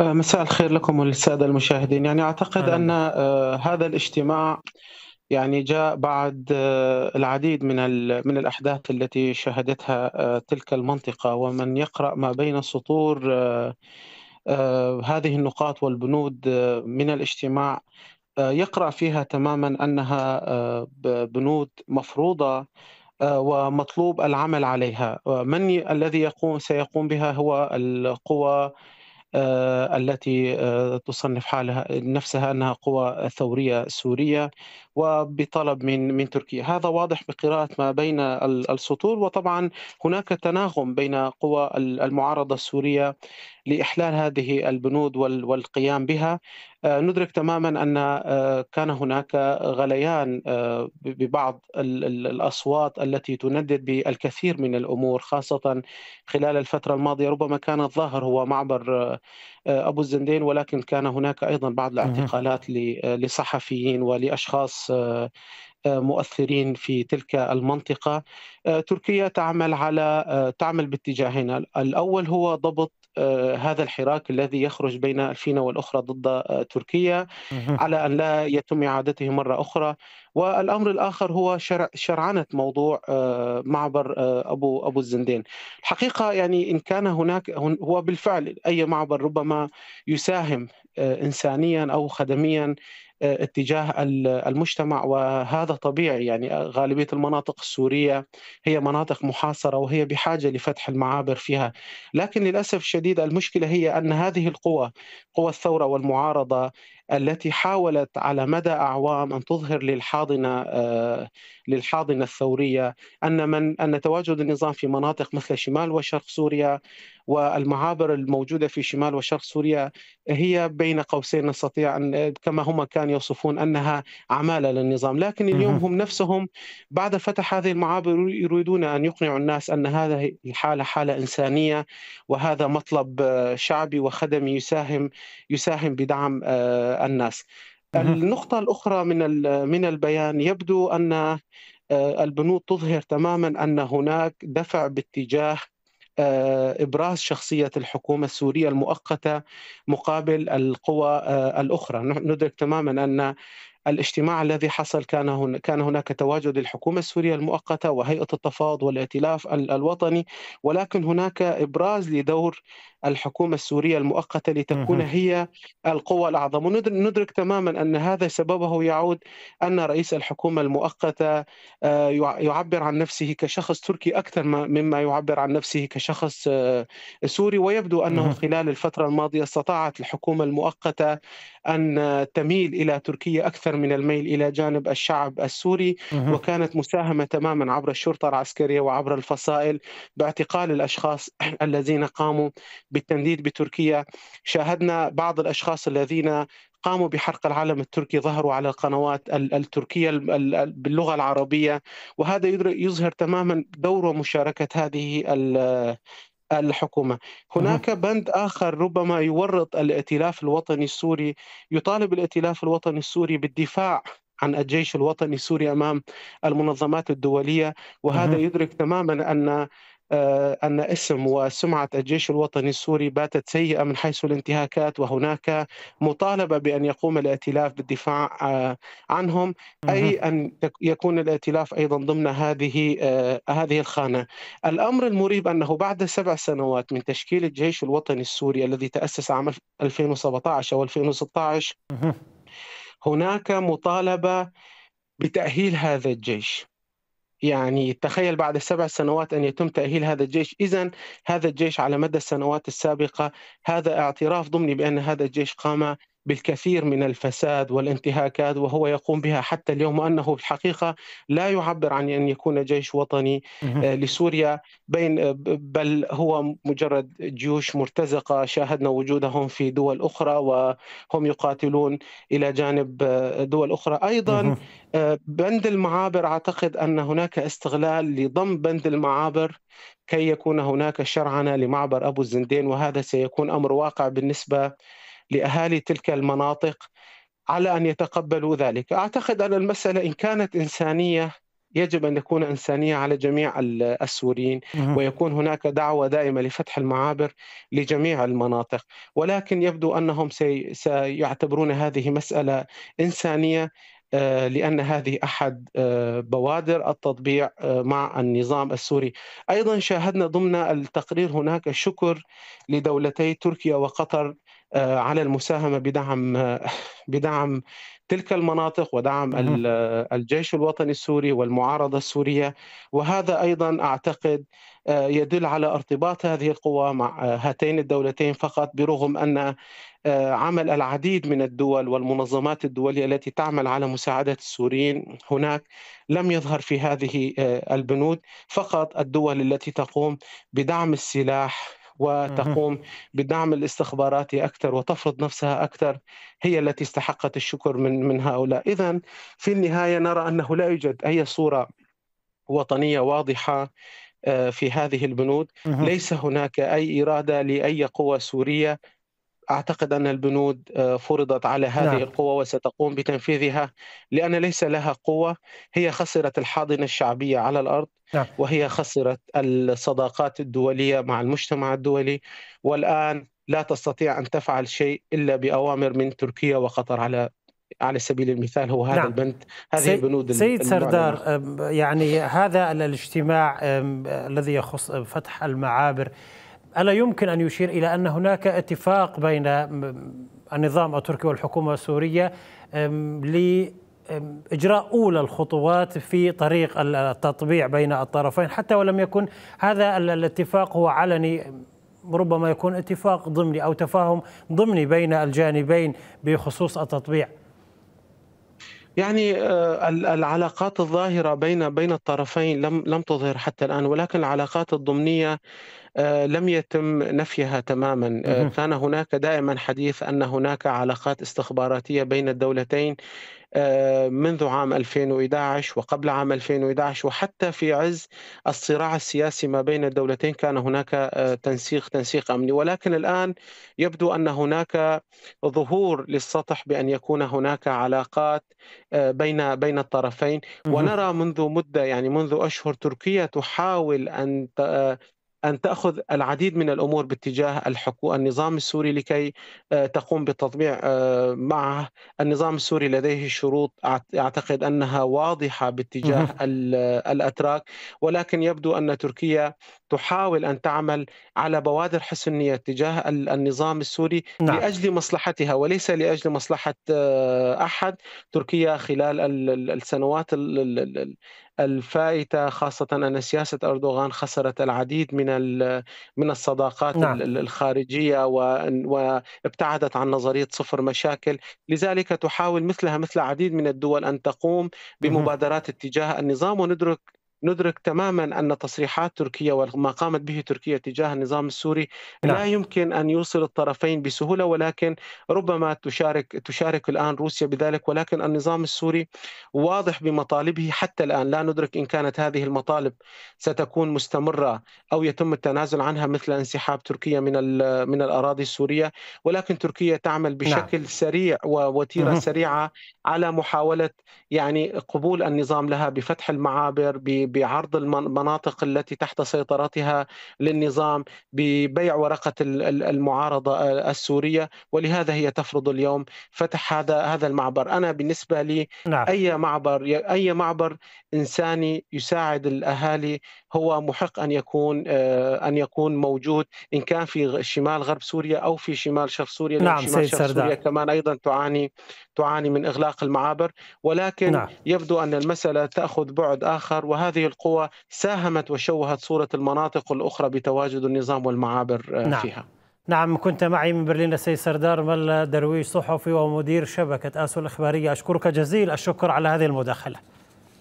آه، مساء الخير لكم وللساده المشاهدين يعني اعتقد ان آه، هذا الاجتماع يعني جاء بعد آه، العديد من من الاحداث التي شهدتها تلك المنطقه ومن يقرا ما بين السطور هذه النقاط والبنود من الاجتماع يقرا فيها تماما انها بنود مفروضه ومطلوب العمل عليها من الذي يقوم سيقوم بها هو القوى آه، التي آه، تصنف حالها نفسها انها قوى ثوريه سوريه وبطلب من من تركيا، هذا واضح بقراءه ما بين السطور وطبعا هناك تناغم بين قوى المعارضه السوريه لاحلال هذه البنود والقيام بها آه، ندرك تماما ان آه، كان هناك غليان آه، ببعض الاصوات التي تندد بالكثير من الامور خاصه خلال الفتره الماضيه ربما كان الظاهر هو معبر ابو الزندين ولكن كان هناك ايضا بعض الاعتقالات لصحفيين ولاشخاص مؤثرين في تلك المنطقة آه، تركيا تعمل على آه، تعمل باتجاهين الأول هو ضبط آه، هذا الحراك الذي يخرج بين الفينة والأخرى ضد تركيا على أن لا يتم إعادته مرة أخرى والأمر الآخر هو شرعنة موضوع معبر أبو أبو الزندين الحقيقة يعني إن كان هناك هو بالفعل أي معبر ربما يساهم إنسانيا أو خدميا اتجاه المجتمع وهذا طبيعي يعني غالبيه المناطق السوريه هي مناطق محاصره وهي بحاجه لفتح المعابر فيها لكن للاسف الشديد المشكله هي ان هذه القوى قوى الثوره والمعارضه التي حاولت على مدى اعوام ان تظهر للحاضنه آه، للحاضنه الثوريه ان من ان تواجد النظام في مناطق مثل شمال وشرق سوريا والمعابر الموجوده في شمال وشرق سوريا هي بين قوسين نستطيع ان كما هم كانوا يوصفون انها عماله للنظام، لكن اليوم هم نفسهم بعد فتح هذه المعابر يريدون ان يقنعوا الناس ان هذه الحاله حاله انسانيه وهذا مطلب آه، شعبي وخدمي يساهم يساهم بدعم آه، الناس النقطة الأخرى من من البيان يبدو أن آه، البنود تظهر تماما أن هناك دفع باتجاه آه، ابراز شخصيه الحكومه السوريه المؤقته مقابل القوى آه، الاخرى ندرك تماما ان الاجتماع الذي حصل كان هنا كان هناك تواجد الحكومه السوريه المؤقته وهيئه التفاوض والائتلاف الوطني ولكن هناك ابراز لدور الحكومه السوريه المؤقته لتكون هي القوه الاعظم وندرك تماما ان هذا سببه يعود ان رئيس الحكومه المؤقته آه، يعبر عن نفسه كشخص تركي اكثر مما يعبر عن نفسه كشخص آه، سوري ويبدو انه خلال الفتره الماضيه استطاعت الحكومه المؤقته ان تميل الى تركيا اكثر أكثر من الميل إلى جانب الشعب السوري وكانت مساهمة تماما عبر الشرطة العسكرية وعبر الفصائل باعتقال الأشخاص الذين قاموا بالتنديد بتركيا شاهدنا بعض الأشخاص الذين قاموا بحرق العلم التركي ظهروا على القنوات التركية باللغة العربية وهذا يظهر تماما دور ومشاركة هذه الحكومة هناك بند آخر ربما يورط الائتلاف الوطني السوري يطالب الائتلاف الوطني السوري بالدفاع عن الجيش الوطني السوري امام المنظمات الدوليه وهذا يدرك تماما ان آه، أن اسم وسمعة الجيش الوطني السوري باتت سيئة من حيث الانتهاكات وهناك مطالبة بأن يقوم الائتلاف بالدفاع آه، عنهم أي أن يكون الائتلاف أيضا ضمن هذه آه، هذه الخانة الأمر المريب أنه بعد سبع سنوات من تشكيل الجيش الوطني السوري الذي تأسس عام 2017 أو 2016 هناك مطالبة بتأهيل هذا الجيش يعني تخيل بعد سبع سنوات أن يتم تأهيل هذا الجيش إذا هذا الجيش على مدى السنوات السابقة هذا اعتراف ضمني بأن هذا الجيش قام بالكثير من الفساد والانتهاكات وهو يقوم بها حتى اليوم وانه الحقيقه لا يعبر عن ان يكون جيش وطني آه، لسوريا بين آه، بل هو مجرد جيوش مرتزقه شاهدنا وجودهم في دول اخرى وهم يقاتلون الى جانب آه، دول اخرى ايضا بند المعابر اعتقد ان هناك استغلال لضم بند المعابر كي يكون هناك شرعنه لمعبر ابو الزندين وهذا سيكون امر واقع بالنسبه لاهالي تلك المناطق على ان يتقبلوا ذلك، اعتقد ان المساله ان كانت انسانيه يجب ان تكون انسانيه على جميع السوريين ويكون هناك دعوه دائمه لفتح المعابر لجميع المناطق ولكن يبدو انهم سيعتبرون هذه مساله انسانيه آه، لان هذه احد آه، بوادر التطبيع آه، مع النظام السوري ايضا شاهدنا ضمن التقرير هناك شكر لدولتي تركيا وقطر آه، على المساهمه بدعم آه، بدعم تلك المناطق ودعم آه، الجيش الوطني السوري والمعارضه السوريه وهذا ايضا اعتقد يدل على ارتباط هذه القوى مع هاتين الدولتين فقط برغم ان عمل العديد من الدول والمنظمات الدوليه التي تعمل على مساعده السوريين هناك لم يظهر في هذه البنود فقط الدول التي تقوم بدعم السلاح وتقوم بدعم الاستخباراتي اكثر وتفرض نفسها اكثر هي التي استحقت الشكر من من هؤلاء اذا في النهايه نرى انه لا يوجد اي صوره وطنيه واضحه آه، في هذه البنود ليس هناك اي اراده لاي قوى سوريه اعتقد ان البنود آه، فرضت على هذه نعم. القوه وستقوم بتنفيذها لان ليس لها قوه هي خسرت الحاضنه الشعبيه على الارض نعم. وهي خسرت الصداقات الدوليه مع المجتمع الدولي والان لا تستطيع ان تفعل شيء الا باوامر من تركيا وقطر على على سبيل المثال هو هذا نعم. البند هذه سي... البنود سيد سردار يعني هذا الاجتماع الذي يخص فتح المعابر ألا يمكن أن يشير إلى أن هناك اتفاق بين النظام التركي والحكومة السورية لإجراء أولى الخطوات في طريق التطبيع بين الطرفين حتى ولم يكن هذا الاتفاق هو علني ربما يكون اتفاق ضمني أو تفاهم ضمني بين الجانبين بخصوص التطبيع يعني آه، العلاقات الظاهرة بين بين الطرفين لم لم تظهر حتى الآن ولكن العلاقات الضمنية آه، لم يتم نفيها تماما آه، كان هناك دائما حديث أن هناك علاقات استخباراتية بين الدولتين آه، منذ عام 2011 وقبل عام 2011 وحتى في عز الصراع السياسي ما بين الدولتين كان هناك تنسيق تنسيق امني ولكن الان يبدو ان هناك ظهور للسطح بان يكون هناك علاقات بين بين الطرفين ونرى منذ مده يعني منذ اشهر تركيا تحاول ان أن تأخذ العديد من الأمور باتجاه الحكو النظام السوري لكي آه، تقوم بالتطبيع آه، معه النظام السوري لديه شروط أعتقد أنها واضحة باتجاه الأتراك ولكن يبدو أن تركيا تحاول أن تعمل على بوادر حسن نية تجاه النظام السوري نعم. لأجل مصلحتها وليس لأجل مصلحة آه، أحد تركيا خلال السنوات الفائته خاصه ان سياسه اردوغان خسرت العديد من من الصداقات نعم. الخارجيه وابتعدت عن نظريه صفر مشاكل، لذلك تحاول مثلها مثل العديد من الدول ان تقوم بمبادرات اتجاه النظام وندرك ندرك تماما ان تصريحات تركيا وما قامت به تركيا تجاه النظام السوري نعم. لا يمكن ان يوصل الطرفين بسهوله ولكن ربما تشارك تشارك الان روسيا بذلك ولكن النظام السوري واضح بمطالبه حتى الان لا ندرك ان كانت هذه المطالب ستكون مستمره او يتم التنازل عنها مثل انسحاب تركيا من من الاراضي السوريه ولكن تركيا تعمل نعم. بشكل لا. سريع ووتيره سريعه على محاوله يعني قبول النظام لها بفتح المعابر ب بعرض المناطق التي تحت سيطرتها للنظام ببيع ورقة المعارضة السورية ولهذا هي تفرض اليوم فتح هذا هذا المعبر أنا بالنسبة لي نعم. أي معبر أي معبر إنساني يساعد الأهالي هو محق أن يكون آه، أن يكون موجود إن كان في شمال غرب سوريا أو في شمال شرق سوريا نعم شمال شرق سوريا كمان أيضا تعاني تعاني من إغلاق المعابر ولكن نعم. يبدو أن المسألة تأخذ بعد آخر وهذه هذه القوى ساهمت وشوهت صورة المناطق الأخرى بتواجد النظام والمعابر آه، نعم. فيها نعم كنت معي من برلين السيد سردار مل درويش صحفي ومدير شبكة آسو الإخبارية أشكرك جزيل الشكر على هذه المداخلة